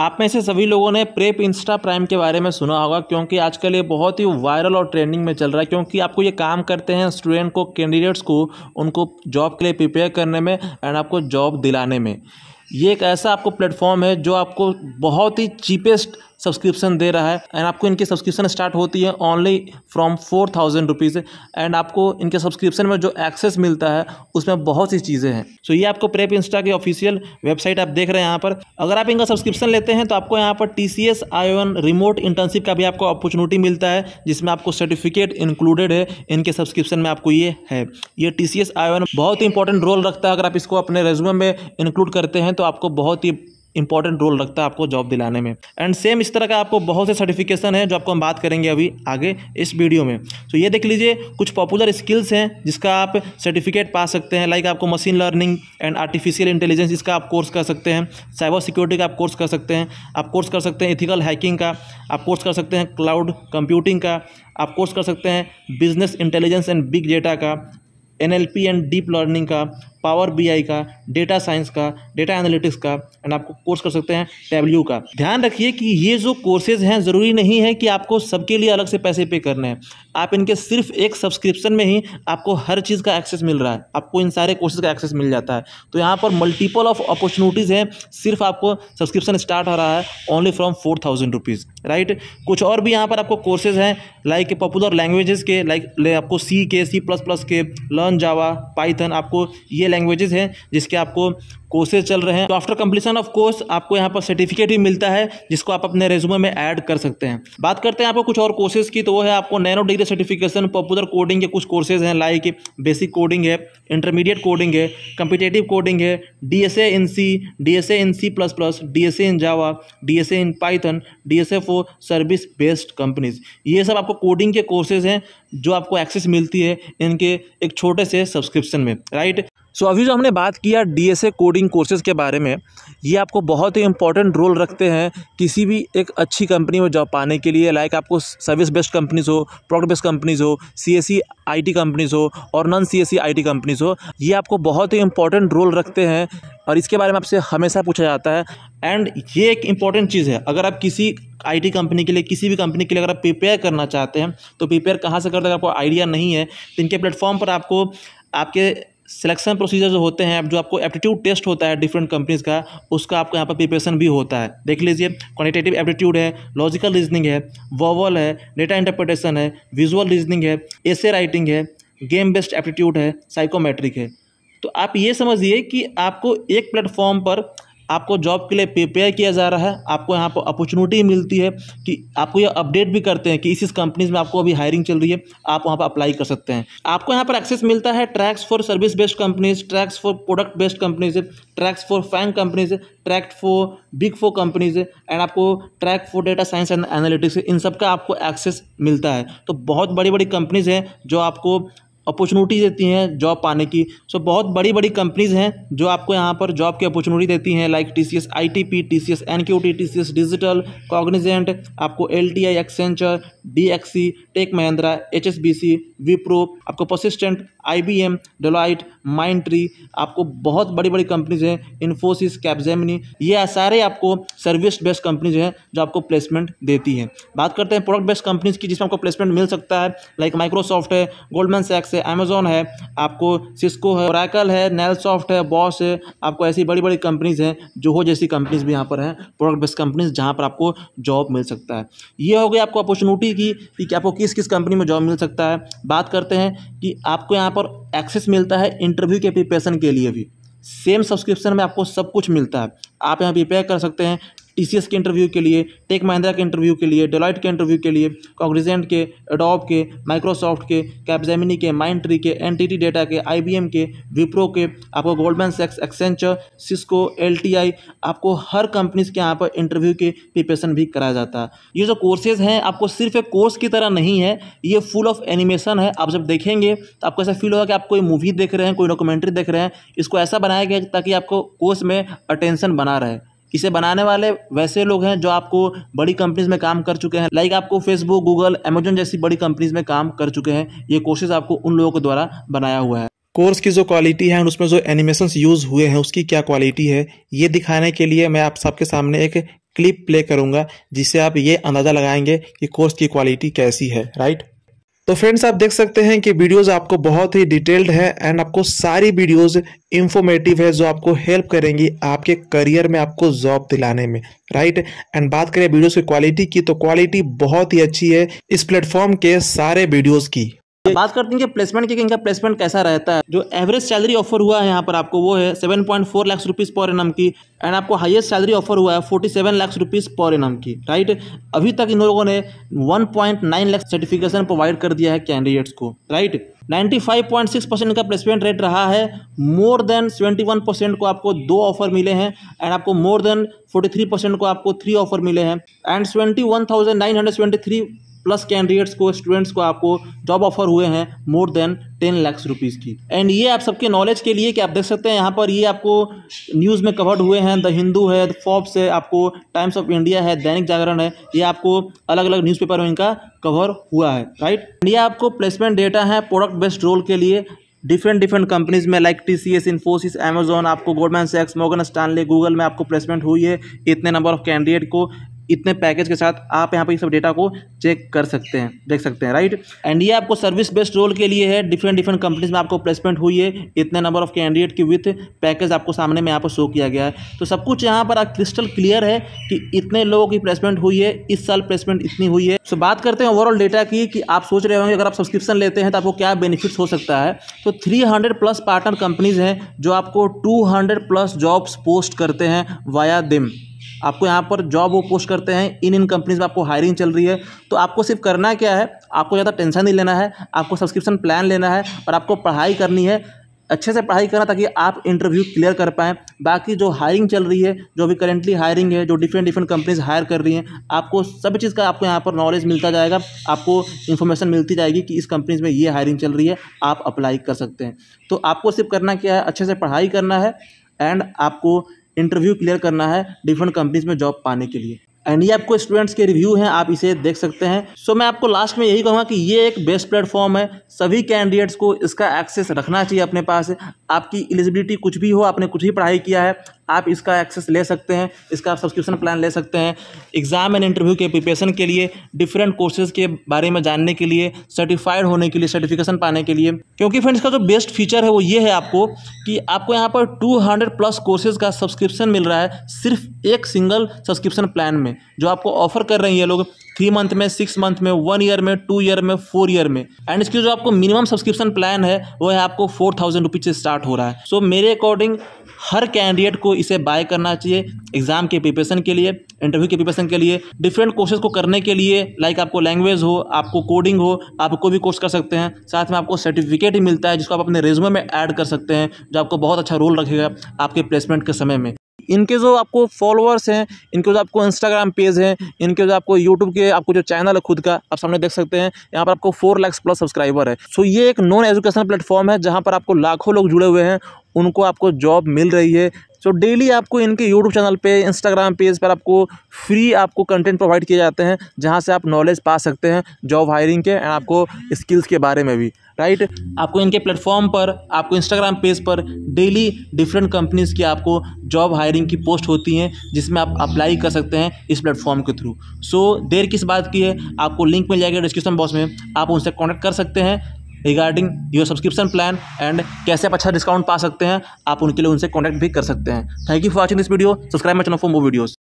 आप में से सभी लोगों ने प्रेप इंस्टा प्राइम के बारे में सुना होगा क्योंकि आजकल ये बहुत ही वायरल और ट्रेंडिंग में चल रहा है क्योंकि आपको ये काम करते हैं स्टूडेंट को कैंडिडेट्स को उनको जॉब के लिए प्रिपेयर करने में एंड आपको जॉब दिलाने में ये एक ऐसा आपको प्लेटफॉर्म है जो आपको बहुत ही चीपेस्ट सब्सक्रिप्शन दे रहा है एंड आपको इनकी सब्सक्रिप्शन स्टार्ट होती है only from four thousand rupees and आपको इनके सब्सक्रिप्शन में जो एक्सेस मिलता है उसमें बहुत सी चीज़ें हैं सो so, ये आपको प्रेप इंस्टा की ऑफिशियल वेबसाइट आप देख रहे हैं यहाँ पर अगर आप इनका सब्सक्रिप्शन लेते हैं तो आपको यहाँ पर T C S remote internship का भी आपको अपॉर्चुनिटी मिलता है जिसमें आपको सर्टिफिकेट इंक्लूडेड है इनके सब्सक्रिप्शन में आपको ये है ये टी सी एस बहुत ही इंपॉर्टेंट रोल रखता है अगर आप इसको अपने रेजूम में इंक्लूड करते हैं तो आपको बहुत ही इंपॉर्टेंट रोल रखता है आपको जॉब दिलाने में एंड सेम इस तरह का आपको बहुत से सर्टिफिकेशन है जो आपको हम बात करेंगे अभी आगे इस वीडियो में तो ये देख लीजिए कुछ पॉपुलर स्किल्स हैं जिसका आप सर्टिफिकेट पा सकते हैं लाइक आपको machine learning and artificial intelligence इसका आप कोर्स कर सकते हैं साइबर सिक्योरिटी का आप कोर्स कर सकते हैं आप कोर्स कर सकते हैं इथिकल हैकिंग का आप कोर्स कर सकते हैं क्लाउड कंप्यूटिंग का आप कोर्स कर सकते हैं business intelligence and big data का एन एंड डीप लर्निंग का पावर बीआई का डेटा साइंस का डेटा एनालिटिक्स का एंड आपको कोर्स कर सकते हैं टेबल्यू का ध्यान रखिए कि ये जो कोर्सेज हैं ज़रूरी नहीं है कि आपको सबके लिए अलग से पैसे पे करने हैं आप इनके सिर्फ एक सब्सक्रिप्शन में ही आपको हर चीज़ का एक्सेस मिल रहा है आपको इन सारे कोर्सेज का एक्सेस मिल जाता है तो यहाँ पर मल्टीपल ऑफ अपॉर्चुनिटीज़ हैं सिर्फ आपको सब्सक्रिप्शन स्टार्ट हो रहा है only from four thousand rupees right कुछ और भी यहाँ पर आपको कोर्सेज हैं लाइक पॉपुलर लैंग्वेजेस के लाइक आपको सी के सी प्लस प्लस के लर्न जावा पाइथन आपको ये लैंग्वेजेस हैं जिसके आपको कोर्सेज चल रहे हैं तो आफ्टर कंप्लीशन ऑफ कोर्स आपको यहाँ पर सर्टिफिकेट भी मिलता है जिसको आप अपने रेज्यूमे में ऐड कर सकते हैं बात करते हैं आपको कुछ और कोर्सेज की तो वो है आपको nano degree certification popular coding के कुछ कोर्सेज हैं लाइक बेसिक कोडिंग है इंटरमीडिएट कोडिंग है कंपिटेटिव कोडिंग है D S A in C D S A in C plus plus D S A in Java D S A in Python D S A for service based companies ये सब आपको coding के courses हैं जो आपको access मिलती है इनके एक छोटे से सब्सक्रिप्शन में राइट सो अभी जो हमने बात किया डीएसए कोडिंग कोर्सेज़ के बारे में ये आपको बहुत ही इंपॉर्टेंट रोल रखते हैं किसी भी एक अच्छी कंपनी में जॉब पाने के लिए लाइक आपको सर्विस बेस्ड कंपनीज़ हो प्रोडक्ट बेस्ड कंपनीज़ हो सीएससी आईटी कंपनीज़ हो और नॉन सीएससी आईटी कंपनीज़ हो ये आपको बहुत ही इंपॉर्टेंट रोल रखते हैं और इसके बारे में आपसे हमेशा पूछा जाता है एंड ये एक इंपॉर्टेंट चीज़ है अगर आप किसी आईटी कंपनी के लिए किसी भी कंपनी के लिए अगर आप प्रिपेयर करना चाहते हैं तो प्रिपेयर कहाँ से करते हैं आपको आइडिया नहीं है तो इनके प्लेटफॉर्म पर आपको आपके सिलेक्शन प्रोसीजर जो होते हैं जो आपको एप्टीट्यूड टेस्ट होता है डिफरेंट कंपनीज़ का उसका आपको यहाँ पर प्रिपरेशन भी होता है देख लीजिए क्वानिटेटिव एप्टीट्यूड है लॉजिकल रीजनिंग है वॉवल है डेटा इंटरप्रटेशन है विजुअल रीजनिंग है एसे राइटिंग है गेम बेस्ड एप्टीट्यूड है साइकोमेट्रिक है तो आप ये समझिए कि आपको एक प्लेटफॉर्म पर आपको जॉब के लिए प्रिपेयर किया जा रहा है आपको यहाँ पर अपॉर्चुनिटी मिलती है कि आपको यह अपडेट भी करते हैं कि इस इस कंपनीज में आपको अभी हायरिंग चल रही है आप वहाँ पर अप्लाई कर सकते हैं आपको यहाँ पर एक्सेस मिलता है tracks for service based companies tracks for product based companies tracks for FAANG companies track for big four companies and आपको track for data science and analytics इन सब का आपको एक्सेस मिलता है तो बहुत बड़ी बड़ी कंपनीज हैं जो आपको अपॉर्चुनिटी देती हैं जॉब पाने की सो बहुत बड़ी बड़ी कंपनीज़ हैं जो आपको यहाँ पर जॉब की अपॉर्चुनिटी देती हैं like T C S I T P T C S N Q T T C S digital Cognizant आपको L T I Accenture D X C Tech Mahindra H S B C Wipro आपको Persistent I B M Deloitte Mindtree आपको बहुत बड़ी बड़ी companies हैं Infosys Capgemini ये सारे आपको सर्विस बेस्ड कंपनीज हैं जो आपको प्लेसमेंट देती हैं बात करते हैं प्रोडक्ट बेस्ड कंपनीज की जिसमें आपको प्लेसमेंट मिल सकता है लाइक माइक्रोसॉफ्ट है गोल्डमैन सैक्स है जैसे अमेजोन है आपको सिस्को है ओराकल है नैलसॉफ्ट है बॉस है आपको ऐसी बड़ी बड़ी कंपनीज़ हैं जो हो जैसी कंपनीज़ भी यहाँ पर हैं प्रोडक्ट बेस्ड कंपनीज़ जहाँ पर आपको जॉब मिल सकता है ये हो गया आपको अपॉर्चुनिटी की कि आपको किस किस कंपनी में जॉब मिल सकता है बात करते हैं कि आपको यहाँ पर एक्सेस मिलता है इंटरव्यू के प्रिपरेशन के लिए भी सेम सब्सक्रिप्शन में आपको सब कुछ मिलता है आप यहाँ प्रिपेयर कर सकते हैं टी e के इंटरव्यू के लिए टेक महिंद्रा के इंटरव्यू के लिए डेलाइट के इंटरव्यू के लिए कॉग्रीजेंट के एडोब के माइक्रोसॉफ्ट के कैपजेमिनी के माइंड ट्री के एन डेटा के आई के विप्रो के आपको गोल्डमैन सेक्स एक्सेंचर सिस्को एल आपको हर कंपनीज के यहाँ पर इंटरव्यू के प्रिपरेशन भी कराया जाता है ये जो कोर्सेज हैं आपको सिर्फ एक कोर्स की तरह नहीं है ये फुल ऑफ एनिमेशन है आप जब देखेंगे तो आपको ऐसा फील होगा कि आप कोई मूवी देख रहे हैं कोई डॉक्यूमेंट्री देख रहे हैं इसको ऐसा बनाया गया ताकि आपको कोर्स में अटेंशन बना रहे इसे बनाने वाले वैसे लोग हैं जो आपको बड़ी कंपनीज में काम कर चुके हैं लाइक आपको फेसबुक गूगल अमेजोन जैसी बड़ी कंपनीज में काम कर चुके हैं ये कोर्सेज आपको उन लोगों के द्वारा बनाया हुआ है कोर्स की जो क्वालिटी है और उसमें जो एनिमेशन यूज़ हुए हैं उसकी क्या क्वालिटी है ये दिखाने के लिए मैं आप सबके सामने एक क्लिप प्ले करूंगा जिससे आप ये अंदाज़ा लगाएंगे कि कोर्स की क्वालिटी कैसी है राइट तो फ्रेंड्स आप देख सकते हैं कि वीडियोस आपको बहुत ही डिटेल्ड है एंड आपको सारी वीडियोस इन्फॉर्मेटिव है जो आपको हेल्प करेंगी आपके करियर में आपको जॉब दिलाने में राइट एंड बात करें वीडियोस की क्वालिटी की तो क्वालिटी बहुत ही अच्छी है इस प्लेटफॉर्म के सारे वीडियोस की बात करते हैं कि प्लेसमेंट की इनका प्लेसमेंट कैसा रहता है जो एवरेज सैलरी ऑफर हुआ है यहाँ पर आपको वो है seven point four lakh rupees per annum and आपको हाईएस्ट सैलरी ऑफर हुआ है forty seven lakh rupees per annum right अभी तक इन लोगों ने one point nine lakh certification provide कर दिया है कैंडिडेट्स को राइट 95.6 परसेंट इनका प्लेसमेंट रेट रहा है मोर देन 71 परसेंट को आपको दो ऑफर मिले हैं एंड आपको मोर देन 43 परसेंट को आपको थ्री ऑफर मिले हैं एंड 21,923 प्लस कैंडिडेट्स को स्टूडेंट्स को आपको जॉब ऑफर हुए हैं more than ten lakhs rupees की एंड ये आप सबके नॉलेज के लिए कि आप देख सकते हैं यहाँ पर ये आपको न्यूज़ में कवर्ड हुए हैं द हिंदू है द है आपको टाइम्स ऑफ इंडिया है दैनिक जागरण है ये आपको अलग अलग न्यूज़पेपर में इनका कवर हुआ है राइट ये आपको प्लेसमेंट डेटा है प्रोडक्ट बेस्ड रोल के लिए डिफरेंट डिफरेंट कंपनीज में like T C S Infosys Amazon आपको गोल्डमैन सैक्स मोगन स्टानले गूगल में आपको प्लेसमेंट हुई है इतने नंबर ऑफ कैंडिडेट को इतने पैकेज के साथ आप यहाँ पर सब डेटा को चेक कर सकते हैं देख सकते हैं राइट एंड ये आपको सर्विस बेस्ड रोल के लिए है डिफरेंट डिफरेंट कंपनीज में आपको प्लेसमेंट हुई है इतने नंबर ऑफ कैंडिडेट की विथ पैकेज आपको सामने में यहाँ पर शो किया गया है तो सब कुछ यहाँ पर क्रिस्टल क्लियर है कि इतने लोगों की प्लेसमेंट हुई है इस साल प्लेसमेंट इतनी हुई है सो बात करते हैं ओवरऑल डेटा की कि आप सोच रहे होंगे अगर आप सब्सक्रिप्शन लेते हैं तो आपको क्या बेनिफिट्स हो सकता है तो 300 प्लस पार्टनर कंपनीज हैं जो आपको 200 प्लस जॉब्स पोस्ट करते हैं वाया दिम आपको यहाँ पर जॉब वो पोस्ट करते हैं इन इन कंपनीज में आपको हायरिंग चल रही है तो आपको सिर्फ करना क्या है आपको ज़्यादा टेंशन नहीं लेना है आपको सब्सक्रिप्शन प्लान लेना है और आपको पढ़ाई करनी है अच्छे से पढ़ाई करना ताकि आप इंटरव्यू क्लियर कर पाएँ बाकी जो हायरिंग चल रही है जो भी करेंटली हायरिंग है जो डिफरेंट डिफरेंट कंपनीज हायर कर रही हैं आपको सभी चीज़ का आपको यहाँ पर नॉलेज मिलता जाएगा आपको इन्फॉर्मेशन मिलती जाएगी कि इस कंपनीज में ये हायरिंग चल रही है आप अप्लाई कर सकते हैं तो आपको सिर्फ करना क्या है अच्छे से पढ़ाई करना है एंड आपको इंटरव्यू क्लियर करना है डिफरेंट कंपनीज़ में जॉब पाने के लिए एंड ये आपको स्टूडेंट्स के रिव्यू हैं आप इसे देख सकते हैं सो so, मैं आपको लास्ट में यही कहूँगा कि ये एक बेस्ट प्लेटफॉर्म है सभी कैंडिडेट्स को इसका एक्सेस रखना चाहिए अपने पास आपकी एलिजिबिलिटी कुछ भी हो आपने कुछ ही पढ़ाई किया है आप इसका एक्सेस ले सकते हैं इसका आप सब्सक्रिप्शन प्लान ले सकते हैं एग्ज़ाम एंड इंटरव्यू के प्रिपरेशन के लिए डिफरेंट कोर्सेज के बारे में जानने के लिए सर्टिफाइड होने के लिए सर्टिफिकेशन पाने के लिए क्योंकि फ्रेंड्स का जो बेस्ट फीचर है वो ये है आपको कि आपको यहाँ पर 200 प्लस कोर्सेज का सब्सक्रिप्शन मिल रहा है सिर्फ एक सिंगल सब्सक्रिप्शन प्लान में जो आपको ऑफर कर रही है लोग थ्री मंथ में सिक्स मंथ में वन ईयर में टू ईयर में फोर ईयर में एंड इसकी जो आपको मिनिमम सब्सक्रिप्शन प्लान है वो है आपको फोर थाउजेंड रुपीज़ से स्टार्ट हो रहा है सो so, मेरे अकॉर्डिंग हर कैंडिडेट को इसे बाय करना चाहिए एग्जाम के प्रिपरेशन के लिए इंटरव्यू के प्रिपरेशन के लिए डिफरेंट कोर्सेज को करने के लिए लाइक like आपको लैंग्वेज हो आपको कोडिंग हो आप कोई भी कोर्स कर सकते हैं साथ में आपको सर्टिफिकेट ही मिलता है जिसको आप अपने रेजमे में ऐड कर सकते हैं जो आपको बहुत अच्छा रोल रखेगा आपके प्लेसमेंट के समय में इनके जो आपको फॉलोअर्स हैं इनके जो आपको इंस्टाग्राम पेज हैं इनके जो आपको यूट्यूब के आपको जो चैनल है खुद का आप सामने देख सकते हैं यहाँ पर आपको फोर लैक्स प्लस सब्सक्राइबर है सो ये एक नॉन एजुकेशनल प्लेटफॉर्म है जहाँ पर आपको लाखों लोग जुड़े हुए हैं उनको आपको जॉब मिल रही है सो डेली आपको इनके यूट्यूब चैनल पे इंस्टाग्राम पेज पर आपको फ्री आपको कंटेंट प्रोवाइड किए जाते हैं जहाँ से आप नॉलेज पा सकते हैं जॉब हायरिंग के एंड आपको स्किल्स के बारे में भी राइट आपको इनके प्लेटफॉर्म पर आपको इंस्टाग्राम पेज पर डेली डिफरेंट कंपनीज़ की आपको जॉब हायरिंग की पोस्ट होती हैं जिसमें आप अप्लाई कर सकते हैं इस प्लेटफॉर्म के थ्रू सो so, देर किस बात की है आपको लिंक मिल जाएगा डिस्क्रिप्शन बॉक्स में आप उनसे कॉन्टैक्ट कर सकते हैं regarding your subscription plan and कैसे आप अच्छा डिस्काउंट पा सकते हैं आप उनके लिए उनसे कॉन्टैक्ट भी कर सकते हैं thank you for watching this video subscribe my channel for more videos